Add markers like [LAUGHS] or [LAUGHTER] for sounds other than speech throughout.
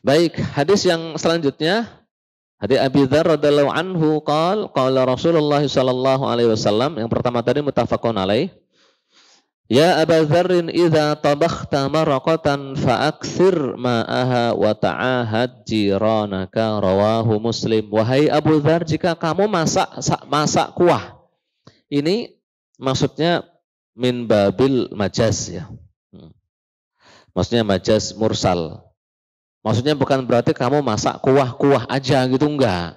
Baik, hadis yang selanjutnya Hadis Abi Dzar radhiyallahu anhu qal qala Rasulullah sallallahu alaihi wasallam yang pertama tadi muttafaqun alaih. Ya Aba Dzar idza tabakhta maraqatan fa'aktsir ma'aha wa ta'ahad jiranaka rawahu Muslim. Wahai Abu Dzar jika kamu masak masak kuah. Ini maksudnya min babil majaz ya. Hmm. Maksudnya majaz mursal. Maksudnya bukan berarti kamu masak kuah-kuah aja gitu enggak.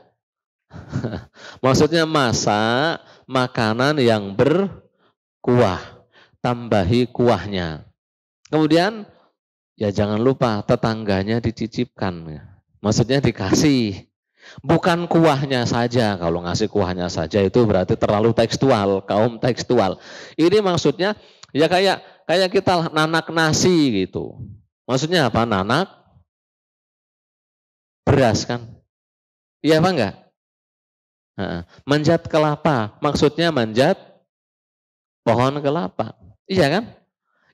[LAUGHS] Maksudnya masak makanan yang berkuah, tambahi kuahnya. Kemudian ya jangan lupa tetangganya dicicipkan. Ya. Maksudnya dikasih. Bukan kuahnya saja, kalau ngasih kuahnya saja itu berarti terlalu tekstual, kaum tekstual. Ini maksudnya ya kayak kayak kita nanak nasi gitu. Maksudnya apa? Nanak beras kan? Iya apa enggak? Nah, manjat kelapa, maksudnya manjat pohon kelapa. Iya kan?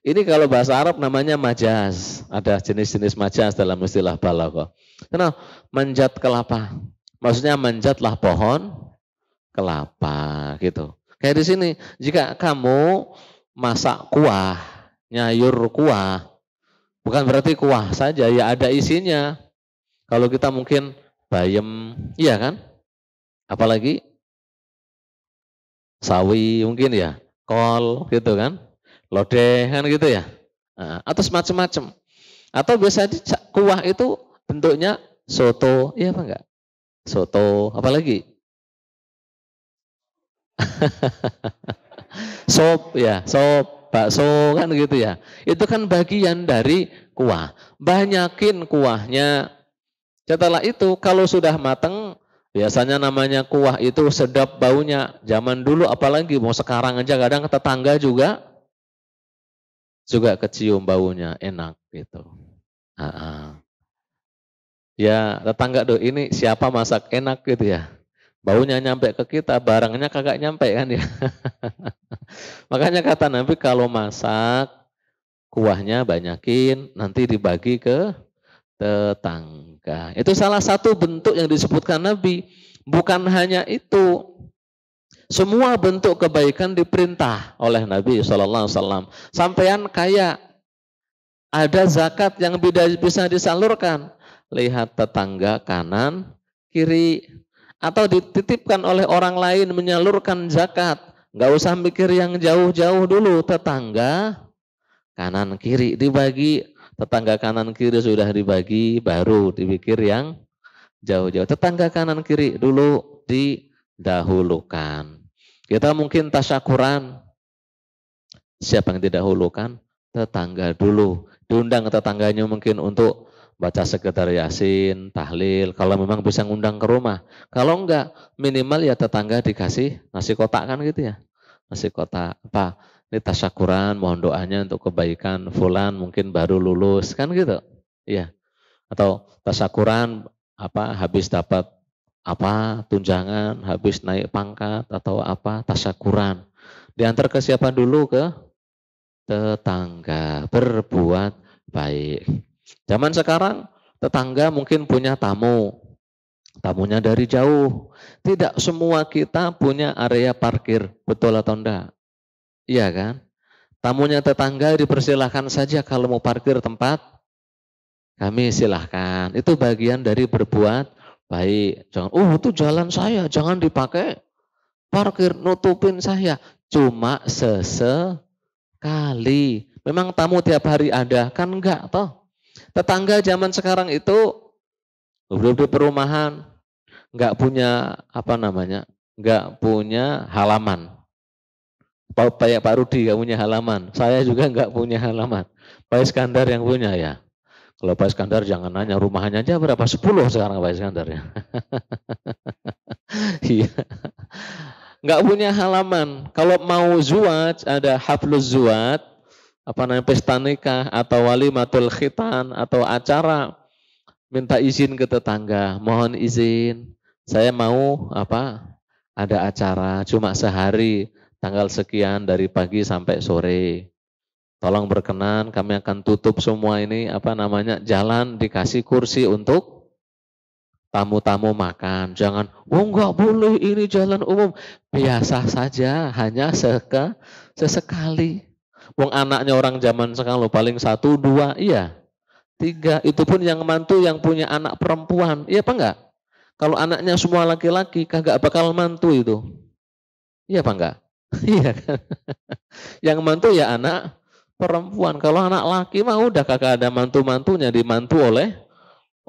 Ini kalau bahasa Arab namanya majas. Ada jenis-jenis majas dalam istilah balaghah. Kenal manjat kelapa. Maksudnya manjatlah pohon kelapa gitu. Kayak di sini, jika kamu masak kuah, nyayur kuah, bukan berarti kuah saja ya ada isinya. Kalau kita mungkin bayam, iya kan? Apalagi sawi mungkin ya, kol gitu kan, lodeh kan gitu ya, nah, atau semacam-macam. Atau biasanya kuah itu bentuknya soto, iya apa enggak? Soto, apalagi? [LAUGHS] sop ya, sop, bakso kan gitu ya. Itu kan bagian dari kuah. Banyakin kuahnya, setelah itu kalau sudah matang, biasanya namanya kuah itu sedap baunya. Zaman dulu apalagi mau sekarang aja kadang tetangga juga juga kecium baunya enak gitu. Ha Ya tetangga do ini siapa masak enak gitu ya. Baunya nyampe ke kita, barangnya kagak nyampe kan ya. [LAUGHS] Makanya kata Nabi kalau masak kuahnya banyakin, nanti dibagi ke tetangga. Itu salah satu bentuk yang disebutkan Nabi. Bukan hanya itu, semua bentuk kebaikan diperintah oleh Nabi Shallallahu Alaihi Wasallam. Sampaian kaya, ada zakat yang bisa disalurkan. Lihat tetangga kanan, kiri, atau dititipkan oleh orang lain menyalurkan zakat. Gak usah mikir yang jauh-jauh dulu, tetangga kanan kiri dibagi Tetangga kanan kiri sudah dibagi, baru dipikir yang jauh-jauh. Tetangga kanan kiri dulu didahulukan. Kita mungkin tasyakuran. Siapa yang didahulukan? Tetangga dulu. Diundang tetangganya mungkin untuk baca sekedar yasin, tahlil. Kalau memang bisa ngundang ke rumah. Kalau enggak, minimal ya tetangga dikasih nasi kotak kan gitu ya. Nasi kotak apa? ini tasyakuran, mohon doanya untuk kebaikan fulan mungkin baru lulus kan gitu. Iya. Atau tasyakuran apa habis dapat apa tunjangan, habis naik pangkat atau apa tasyakuran. Diantar ke siapa dulu ke tetangga, berbuat baik. Zaman sekarang tetangga mungkin punya tamu, tamunya dari jauh. Tidak semua kita punya area parkir, betul atau enggak? Iya kan? Tamunya tetangga dipersilahkan saja kalau mau parkir tempat kami silahkan. Itu bagian dari berbuat baik. Jangan, oh itu jalan saya, jangan dipakai parkir nutupin saya. Cuma sesekali. Memang tamu tiap hari ada, kan enggak toh. Tetangga zaman sekarang itu udah di perumahan, enggak punya apa namanya, enggak punya halaman. Kayak Pak Rudi nggak punya halaman. Saya juga nggak punya halaman. Pak Iskandar yang punya ya. Kalau Pak Iskandar jangan nanya rumahnya aja berapa sepuluh sekarang Pak Iskandar ya. [LAUGHS] Iya. nggak punya halaman. Kalau mau zuat ada hafluz zuat, apa namanya pesta nikah atau walimatul khitan atau acara minta izin ke tetangga, mohon izin saya mau apa ada acara cuma sehari tanggal sekian dari pagi sampai sore. Tolong berkenan kami akan tutup semua ini apa namanya jalan dikasih kursi untuk tamu-tamu makan. Jangan, oh gak boleh ini jalan umum. Biasa saja, hanya seke sesekali. Wong anaknya orang zaman sekarang lo paling satu, dua, iya. Tiga, itu pun yang mantu yang punya anak perempuan. Iya apa enggak? Kalau anaknya semua laki-laki, kagak bakal mantu itu. Iya apa enggak? [LAUGHS] Iya kan? Yang mantu ya anak perempuan. Kalau anak laki mah udah kakak ada mantu-mantunya dimantu oleh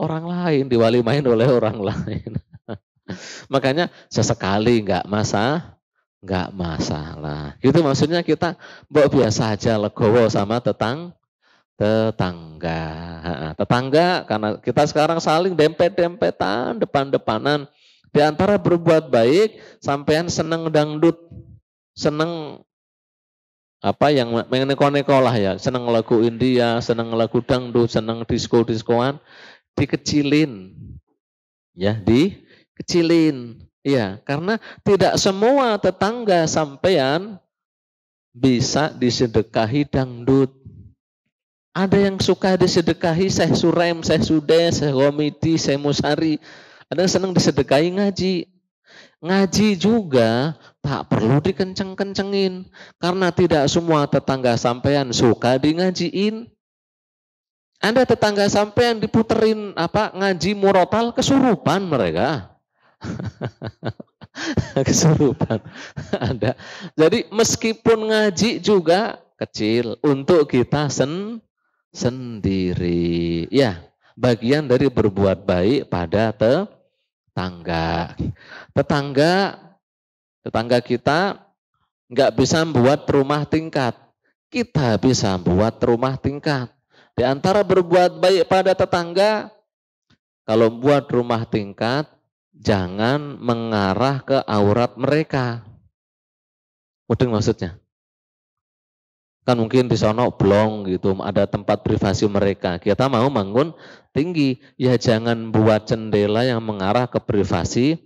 orang lain, diwali main oleh orang [LAUGHS] lain. Makanya sesekali nggak masalah, nggak masalah. Itu maksudnya kita mbok biasa aja legowo sama tetang tetangga. Tetangga karena kita sekarang saling dempet-dempetan, depan-depanan. Di antara berbuat baik, sampean seneng dangdut seneng apa yang neko neko lah ya, seneng lagu India, seneng lagu dangdut, seneng disco-diskoan, dikecilin. Ya, dikecilin. Ya, karena tidak semua tetangga sampean bisa disedekahi dangdut. Ada yang suka disedekahi Syekh Surem, Syekh sudes Syekh Gomiti, Syekh Musari. Ada yang senang disedekahi ngaji. Ngaji juga tak perlu dikenceng-kencengin karena tidak semua tetangga sampean suka di ngajiin. Anda tetangga sampean diputerin apa ngaji murotal kesurupan mereka. [LAUGHS] kesurupan Anda. Jadi meskipun ngaji juga kecil untuk kita sen sendiri. Ya, bagian dari berbuat baik pada te tetangga. Tetangga tetangga kita nggak bisa membuat rumah tingkat. Kita bisa membuat rumah tingkat. Di antara berbuat baik pada tetangga, kalau buat rumah tingkat, jangan mengarah ke aurat mereka. Mudeng maksudnya kan mungkin di sana blong gitu ada tempat privasi mereka kita mau bangun tinggi ya jangan buat jendela yang mengarah ke privasi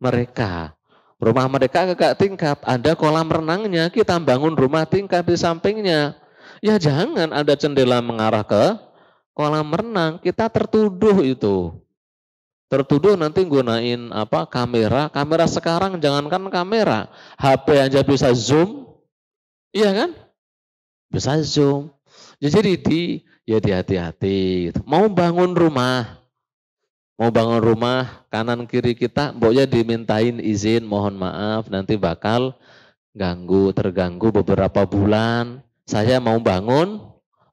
mereka rumah mereka agak tingkat ada kolam renangnya kita bangun rumah tingkat di sampingnya ya jangan ada jendela mengarah ke kolam renang kita tertuduh itu tertuduh nanti gunain apa kamera kamera sekarang jangankan kamera HP aja bisa zoom iya kan bisa zoom ya, jadi di ya di hati-hati. Gitu. Mau bangun rumah, mau bangun rumah kanan kiri kita, mboknya dimintain izin, mohon maaf nanti bakal ganggu, terganggu beberapa bulan. Saya mau bangun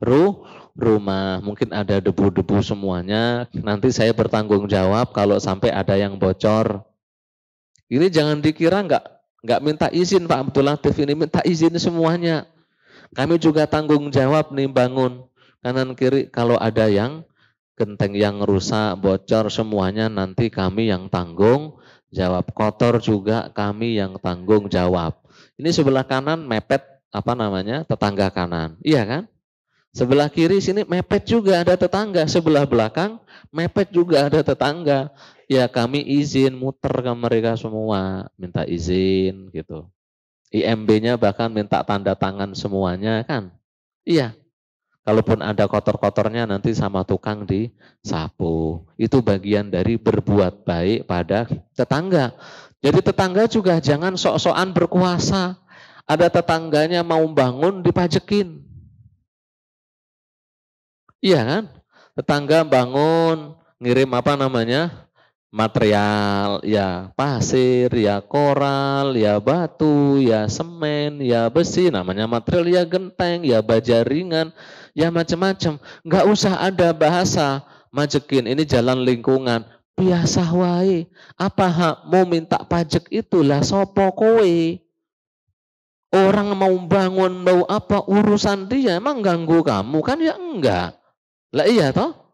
ru rumah, mungkin ada debu-debu semuanya. Nanti saya bertanggung jawab kalau sampai ada yang bocor. Ini jangan dikira nggak nggak minta izin Pak Abdul tv ini minta izin semuanya kami juga tanggung jawab nih bangun kanan kiri kalau ada yang genteng yang rusak, bocor semuanya nanti kami yang tanggung jawab. Kotor juga kami yang tanggung jawab. Ini sebelah kanan mepet apa namanya? tetangga kanan. Iya kan? Sebelah kiri sini mepet juga ada tetangga, sebelah belakang mepet juga ada tetangga. Ya kami izin muter ke mereka semua, minta izin gitu. IMB-nya bahkan minta tanda tangan semuanya kan. Iya. Kalaupun ada kotor-kotornya nanti sama tukang disapu. Itu bagian dari berbuat baik pada tetangga. Jadi tetangga juga jangan sok-sokan berkuasa. Ada tetangganya mau bangun dipajekin. Iya kan? Tetangga bangun, ngirim apa namanya? material ya pasir, ya koral, ya batu, ya semen, ya besi, namanya material ya genteng, ya baja ringan, ya macam-macam. nggak usah ada bahasa majekin ini jalan lingkungan. Biasa wae. Apa mau minta pajak itulah sopo kowe. Orang mau bangun mau apa urusan dia emang ganggu kamu kan ya enggak. Lah iya toh?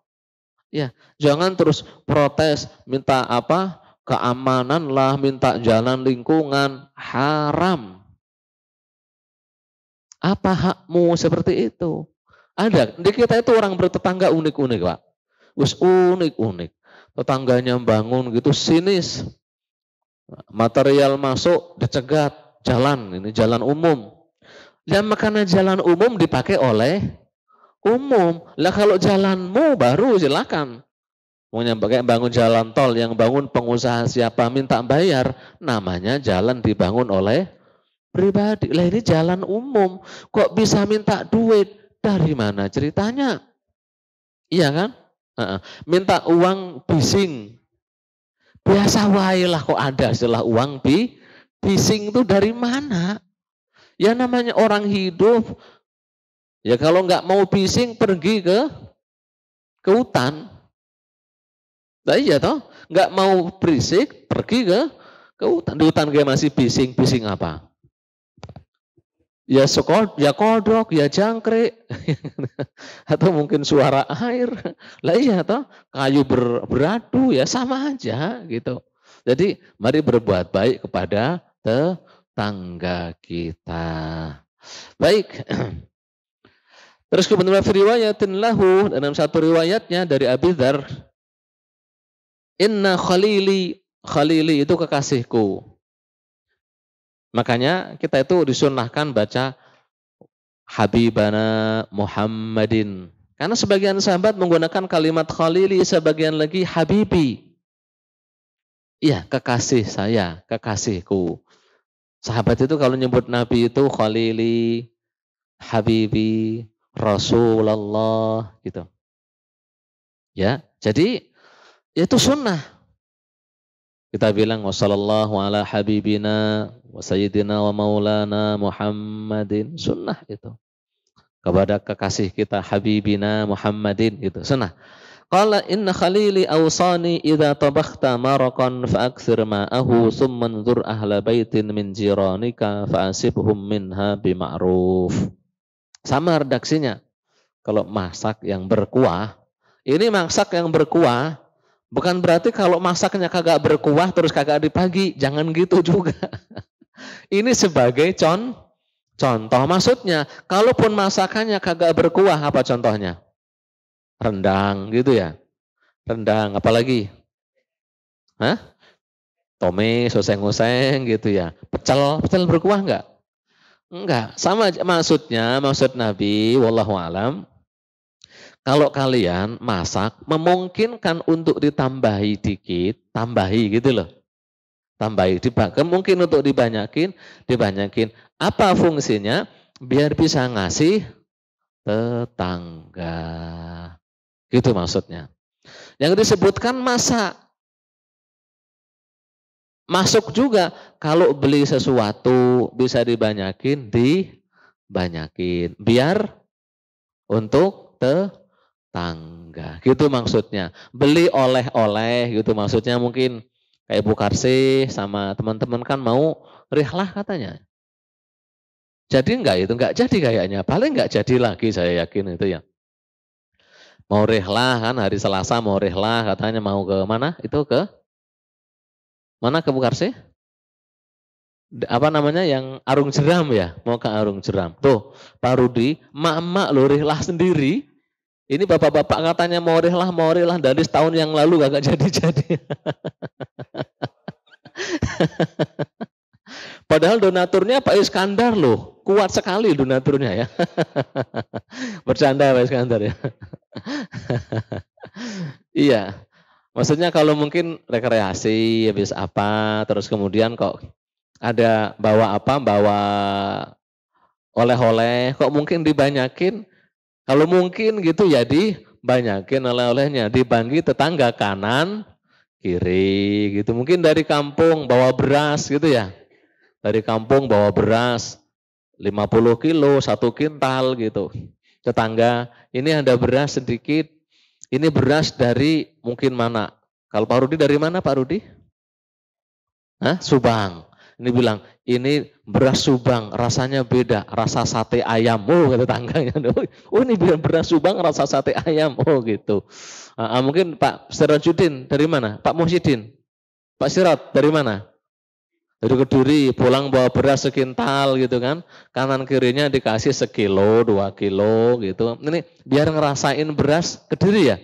Ya, jangan terus protes, minta apa? keamanan lah, minta jalan lingkungan, haram. Apa hakmu seperti itu? Ada, di kita itu orang bertetangga unik-unik, Pak. Wis unik-unik. Tetangganya bangun gitu sinis. Material masuk dicegat jalan, ini jalan umum. dan ya, makanya jalan umum dipakai oleh umum. Lah kalau jalanmu baru silakan. Maunya pakai bangun jalan tol yang bangun pengusaha siapa minta bayar, namanya jalan dibangun oleh pribadi. Lah ini jalan umum, kok bisa minta duit? Dari mana ceritanya? Iya kan? Minta uang bising. Biasa wailah kok ada istilah uang bi bising itu dari mana? Ya namanya orang hidup Ya kalau nggak mau bising pergi ke ke hutan. Nah, iya toh, nggak mau berisik pergi ke ke hutan. Di hutan kayak masih bising, bising apa? Ya sekol ya kodok, ya jangkrik, [LAUGHS] atau mungkin suara air. Lah iya toh, kayu ber, beradu ya sama aja gitu. Jadi mari berbuat baik kepada tetangga kita. Baik. [CLEARS THROAT] Terus kemudian fi riwayatin lahu dalam satu riwayatnya dari Abi Dzar Inna khalili khalili itu kekasihku. Makanya kita itu disunahkan baca Habibana Muhammadin. Karena sebagian sahabat menggunakan kalimat khalili, sebagian lagi habibi. Iya, kekasih saya, kekasihku. Sahabat itu kalau nyebut Nabi itu khalili, habibi, Rasulullah gitu. Ya, jadi itu sunnah. Kita bilang wasallallahu ala habibina wa sayyidina wa maulana Muhammadin sunnah itu. Kepada kekasih kita habibina Muhammadin itu sunnah. Qala inna khalili awsani idza tabakhta maraqan fa'akthir ma'ahu summan dhur ahla baitin min jiranika fa'asibhum minha bima'ruf. Sama redaksinya. Kalau masak yang berkuah, ini masak yang berkuah, bukan berarti kalau masaknya kagak berkuah terus kagak dipagi. Jangan gitu juga. [LAUGHS] ini sebagai con, contoh. Maksudnya, kalaupun masakannya kagak berkuah, apa contohnya? Rendang gitu ya. Rendang, apalagi? Hah? Tome, soseng-soseng gitu ya. Pecel, pecel berkuah enggak? Enggak, sama maksudnya, maksud Nabi wallahu alam kalau kalian masak memungkinkan untuk ditambahi dikit, tambahi gitu loh. Tambahi dipakai mungkin untuk dibanyakin, dibanyakin. Apa fungsinya? Biar bisa ngasih tetangga. Gitu maksudnya. Yang disebutkan masak Masuk juga kalau beli sesuatu bisa dibanyakin, dibanyakin. Biar untuk tetangga. Gitu maksudnya. Beli oleh-oleh gitu maksudnya mungkin kayak Bu Karsi sama teman-teman kan mau rihlah katanya. Jadi enggak itu, enggak jadi kayaknya. Paling enggak jadi lagi saya yakin itu ya mau rehlah kan hari Selasa mau rehlah katanya mau ke mana itu ke Mana ke Bukarse? Apa namanya yang arung jeram ya? Mau ke arung jeram. Tuh, Pak Rudi, mama mak lo rihlah sendiri. Ini bapak-bapak katanya mau rihlah, mau rihlah. Dari setahun yang lalu gak [LAUGHS] jadi-jadi. Padahal donaturnya Pak Iskandar loh, kuat sekali donaturnya ya. [LAUGHS] Bercanda Pak Iskandar ya. [LAUGHS] iya, Maksudnya kalau mungkin rekreasi habis apa, terus kemudian kok ada bawa apa, bawa oleh-oleh, kok mungkin dibanyakin? Kalau mungkin gitu ya dibanyakin oleh-olehnya, dibagi tetangga kanan, kiri gitu. Mungkin dari kampung bawa beras gitu ya. Dari kampung bawa beras 50 kilo, satu kintal gitu. Tetangga, ini ada beras sedikit, ini beras dari mungkin mana? Kalau Pak Rudi dari mana Pak Rudi? Hah? Subang. Ini bilang, ini beras Subang, rasanya beda, rasa sate ayam. Oh, kata tangganya. [LAUGHS] Oh, ini bilang beras Subang, rasa sate ayam. Oh, gitu. Uh, mungkin Pak Sirajudin dari mana? Pak Muhyiddin? Pak Sirat dari mana? dari kediri pulang bawa beras sekintal gitu kan kanan kirinya dikasih sekilo dua kilo gitu ini biar ngerasain beras Kediri ya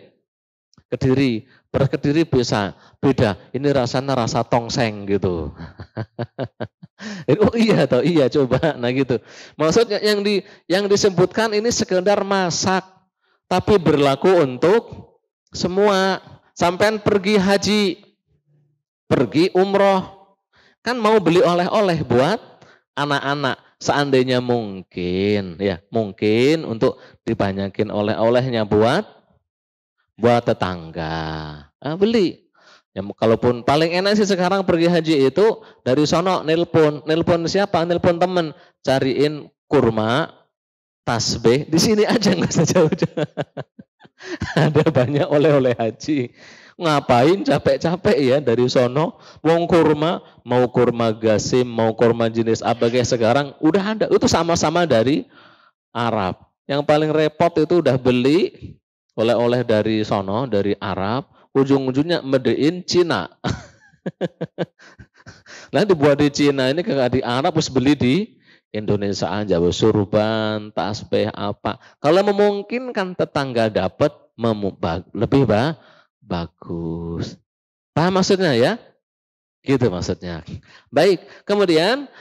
Kediri beras Kediri bisa beda ini rasanya rasa tongseng gitu [LAUGHS] oh iya atau iya coba nah gitu maksudnya yang di yang disebutkan ini sekedar masak tapi berlaku untuk semua sampean pergi haji pergi umroh Kan mau beli oleh-oleh buat anak-anak. Seandainya mungkin, ya mungkin untuk dibanyakin oleh-olehnya buat buat tetangga. Nah, beli. Ya, kalaupun paling enak sih sekarang pergi haji itu dari sono nelpon, nelpon siapa? Nelpon temen, cariin kurma, tasbih di sini aja nggak sejauh jauh-jauh. [LAUGHS] Ada banyak oleh-oleh haji. Ngapain capek-capek ya dari sono? Wong kurma, mau kurma gasim, mau kurma jenis apa kayak sekarang udah ada. Itu sama-sama dari Arab. Yang paling repot itu udah beli oleh-oleh dari sono, dari Arab, ujung-ujungnya medein Cina. [LAUGHS] nah dibuat di Cina ini kagak di Arab harus beli di Indonesia aja, surban, tasbih apa. Kalau memungkinkan tetangga dapat lebih bah, bagus. Paham maksudnya ya? Gitu maksudnya. Baik, kemudian